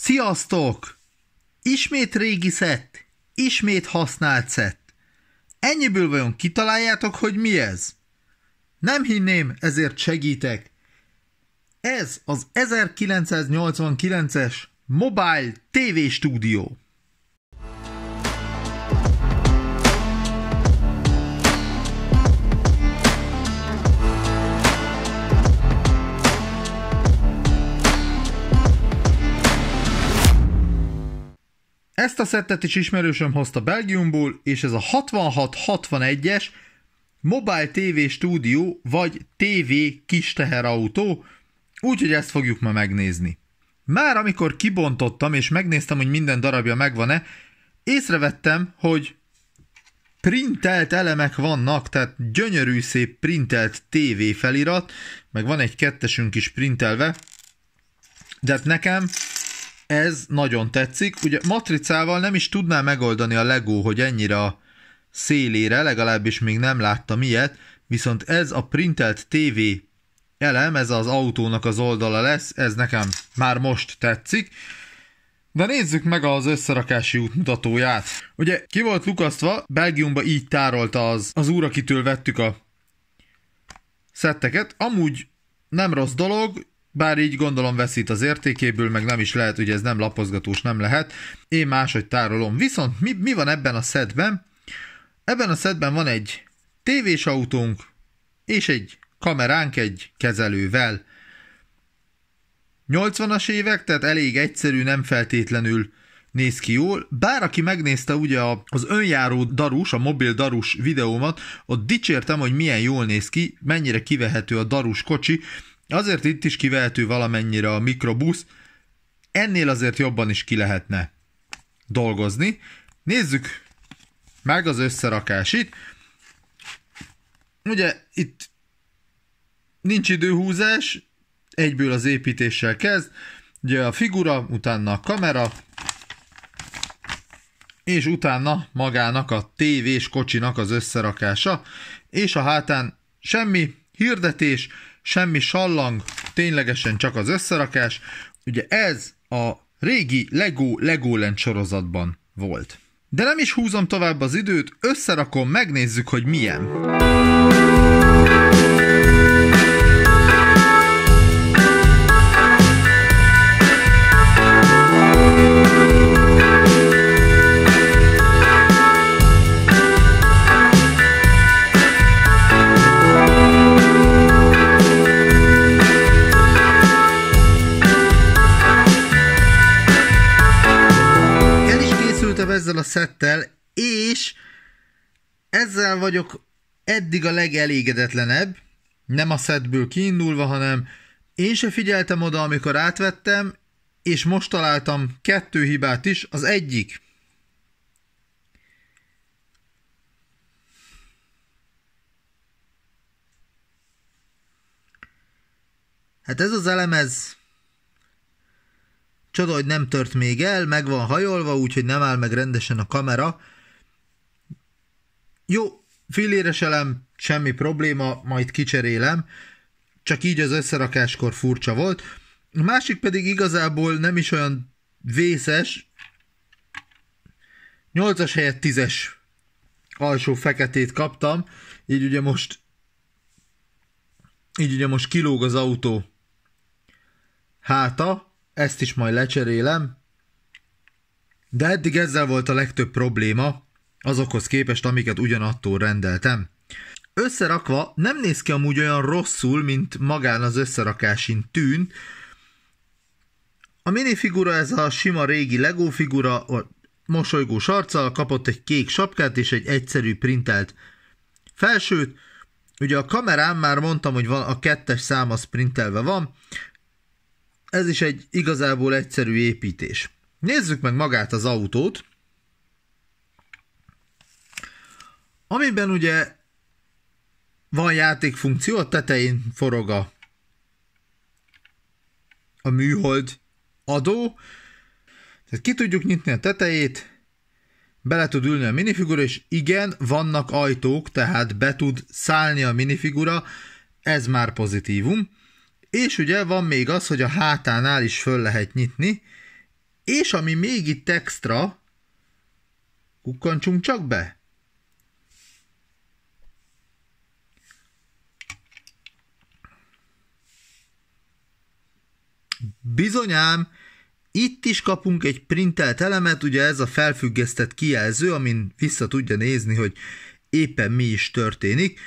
Sziasztok! Ismét régi szett, ismét használt szett. Ennyiből vajon kitaláljátok, hogy mi ez? Nem hinném, ezért segítek. Ez az 1989-es Mobile TV Studio. Ezt a szettet is ismerősöm hozta Belgiumból, és ez a 6661-es Mobile TV Studio vagy TV kis teherautó, úgyhogy ezt fogjuk ma megnézni. Már amikor kibontottam és megnéztem, hogy minden darabja megvan-e, észrevettem, hogy printelt elemek vannak, tehát gyönyörű szép printelt TV felirat, meg van egy kettesünk is printelve, de hát nekem ez nagyon tetszik. Ugye matricával nem is tudná megoldani a Lego, hogy ennyire a szélére, legalábbis még nem láttam ilyet, viszont ez a printelt TV elem, ez az autónak az oldala lesz, ez nekem már most tetszik. De nézzük meg az összerakási útmutatóját. Ugye ki volt lukasztva, Belgiumba így tárolta az, az úr, akitől vettük a szetteket. Amúgy nem rossz dolog, bár így gondolom veszít az értékéből, meg nem is lehet, hogy ez nem lapozgatós nem lehet, én máshogy tárolom. Viszont mi, mi van ebben a szedben? Ebben a szedben van egy tévés autónk, és egy kameránk egy kezelővel. 80-as évek, tehát elég egyszerű, nem feltétlenül néz ki jól, bár aki megnézte ugye az önjáró darus, a mobil darus videómat, ott dicsértem, hogy milyen jól néz ki, mennyire kivehető a darus kocsi, Azért itt is kivehető valamennyire a mikrobusz, ennél azért jobban is ki lehetne dolgozni. Nézzük meg az összerakásit. Ugye itt nincs időhúzás, egyből az építéssel kezd, ugye a figura, utána a kamera, és utána magának a tévés kocsinak az összerakása, és a hátán semmi hirdetés, semmi sallang, ténylegesen csak az összerakás. Ugye ez a régi Lego Legoland sorozatban volt. De nem is húzom tovább az időt, összerakom, megnézzük, hogy milyen. ezzel a szettel, és ezzel vagyok eddig a legelégedetlenebb, nem a szettből kiindulva, hanem én se figyeltem oda, amikor átvettem, és most találtam kettő hibát is, az egyik. Hát ez az elemez Csoda, hogy nem tört még el, meg van hajolva, úgyhogy nem áll meg rendesen a kamera. Jó, filléreselem, elem, semmi probléma, majd kicserélem. Csak így az összerakáskor furcsa volt. A másik pedig igazából nem is olyan vészes. 8-as helyett 10-es alsó feketét kaptam, így ugye most így ugye most kilóg az autó háta, ezt is majd lecserélem. De eddig ezzel volt a legtöbb probléma, azokhoz képest, amiket ugyanattól rendeltem. Összerakva nem néz ki amúgy olyan rosszul, mint magán az összerakásin tűn. A minifigura ez a sima régi Lego figura, a mosolygós arccal kapott egy kék sapkát és egy egyszerű printelt felsőt. Ugye a kamerám már mondtam, hogy van, a kettes szám az printelve van, ez is egy igazából egyszerű építés. Nézzük meg magát az autót, amiben ugye van játékfunkció, a tetején forog a, a műhold adó, tehát ki tudjuk nyitni a tetejét, bele tud ülni a minifigura, és igen, vannak ajtók, tehát be tud szállni a minifigura, ez már pozitívum. És ugye van még az, hogy a hátánál is föl lehet nyitni, és ami még itt extra, kukkancsunk csak be. Bizonyám, itt is kapunk egy printelt elemet, ugye ez a felfüggesztett kijelző, amin vissza tudja nézni, hogy éppen mi is történik.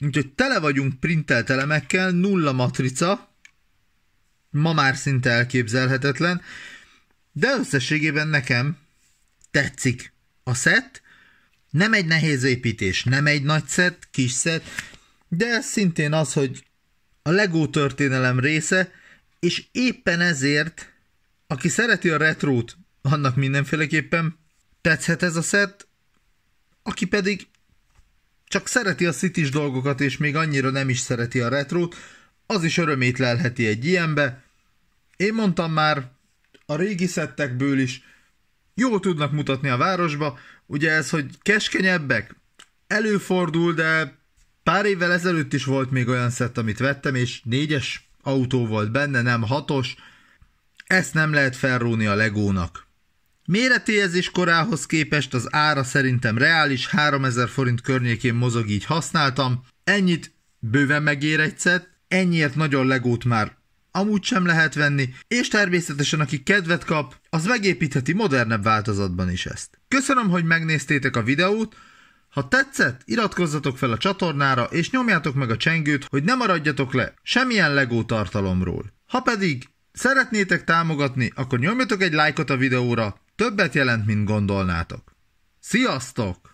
Úgyhogy tele vagyunk printelt elemekkel, nulla matrica, ma már szinte elképzelhetetlen, de összességében nekem tetszik a szett, nem egy nehéz építés, nem egy nagy szett, kis szett, de ez szintén az, hogy a LEGO történelem része, és éppen ezért, aki szereti a retrót, annak mindenféleképpen tetszhet ez a szett, aki pedig csak szereti a szitis dolgokat, és még annyira nem is szereti a retrót, az is örömét lelheti egy ilyenbe. Én mondtam már, a régi szettekből is jól tudnak mutatni a városba, ugye ez, hogy keskenyebbek, előfordul, de pár évvel ezelőtt is volt még olyan szett, amit vettem, és négyes autó volt benne, nem hatos. Ezt nem lehet felróni a legónak. Méretéhez korához képest az ára szerintem reális, 3000 forint környékén mozog, így használtam. Ennyit bőven megér egyszer, ennyiért nagyon legót már amúgy sem lehet venni, és természetesen aki kedvet kap, az megépítheti modernebb változatban is ezt. Köszönöm, hogy megnéztétek a videót, ha tetszett, iratkozzatok fel a csatornára, és nyomjátok meg a csengőt, hogy ne maradjatok le semmilyen LEGO tartalomról. Ha pedig szeretnétek támogatni, akkor nyomjatok egy lájkot a videóra, Többet jelent, mint gondolnátok. Sziasztok!